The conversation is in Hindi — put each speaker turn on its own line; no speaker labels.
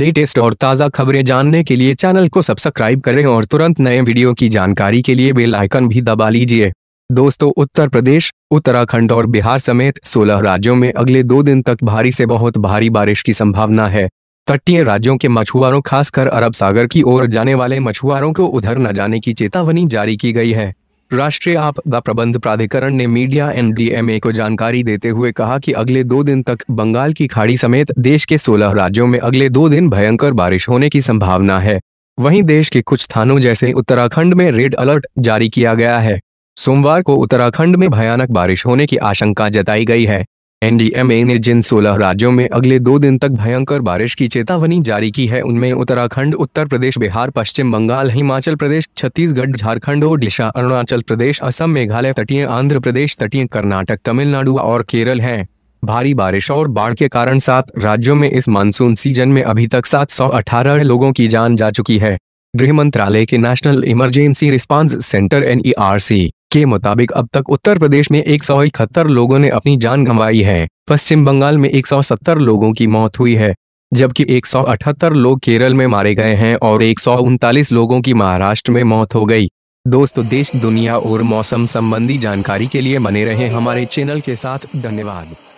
लेटेस्ट और ताज़ा खबरें जानने के लिए चैनल को सब्सक्राइब करें और तुरंत नए वीडियो की जानकारी के लिए बेल आइकन भी दबा लीजिए दोस्तों उत्तर प्रदेश उत्तराखंड और बिहार समेत 16 राज्यों में अगले दो दिन तक भारी से बहुत भारी बारिश की संभावना है तटीय राज्यों के मछुआरों खासकर अरब सागर की ओर जाने वाले मछुआरों को उधर न जाने की चेतावनी जारी की गई है राष्ट्रीय आपदा प्रबंध प्राधिकरण ने मीडिया एनडीएमए को जानकारी देते हुए कहा कि अगले दो दिन तक बंगाल की खाड़ी समेत देश के 16 राज्यों में अगले दो दिन भयंकर बारिश होने की संभावना है वहीं देश के कुछ स्थानों जैसे उत्तराखंड में रेड अलर्ट जारी किया गया है सोमवार को उत्तराखंड में भयानक बारिश होने की आशंका जताई गई है एनडीएमए ने जिन 16 राज्यों में अगले दो दिन तक भयंकर बारिश की चेतावनी जारी की है उनमें उत्तराखंड उत्तर प्रदेश बिहार पश्चिम बंगाल हिमाचल प्रदेश छत्तीसगढ़ झारखंड ओडिशा अरुणाचल प्रदेश असम मेघालय तटीय आंध्र प्रदेश तटीय कर्नाटक तमिलनाडु और केरल हैं भारी बारिश और बाढ़ के कारण सात राज्यों में इस मानसून सीजन में अभी तक सात लोगों की जान जा चुकी है गृह मंत्रालय के national emergency response centre NERC के मुताबिक अब तक उत्तर प्रदेश में एक लोगों ने अपनी जान गंवाई है पश्चिम बंगाल में 170 लोगों की मौत हुई है जबकि 178 लोग केरल में मारे गए हैं और एक लोगों की महाराष्ट्र में मौत हो गई दोस्तों देश दुनिया और मौसम संबंधी जानकारी के लिए बने रहे हमारे चैनल के साथ धन्यवाद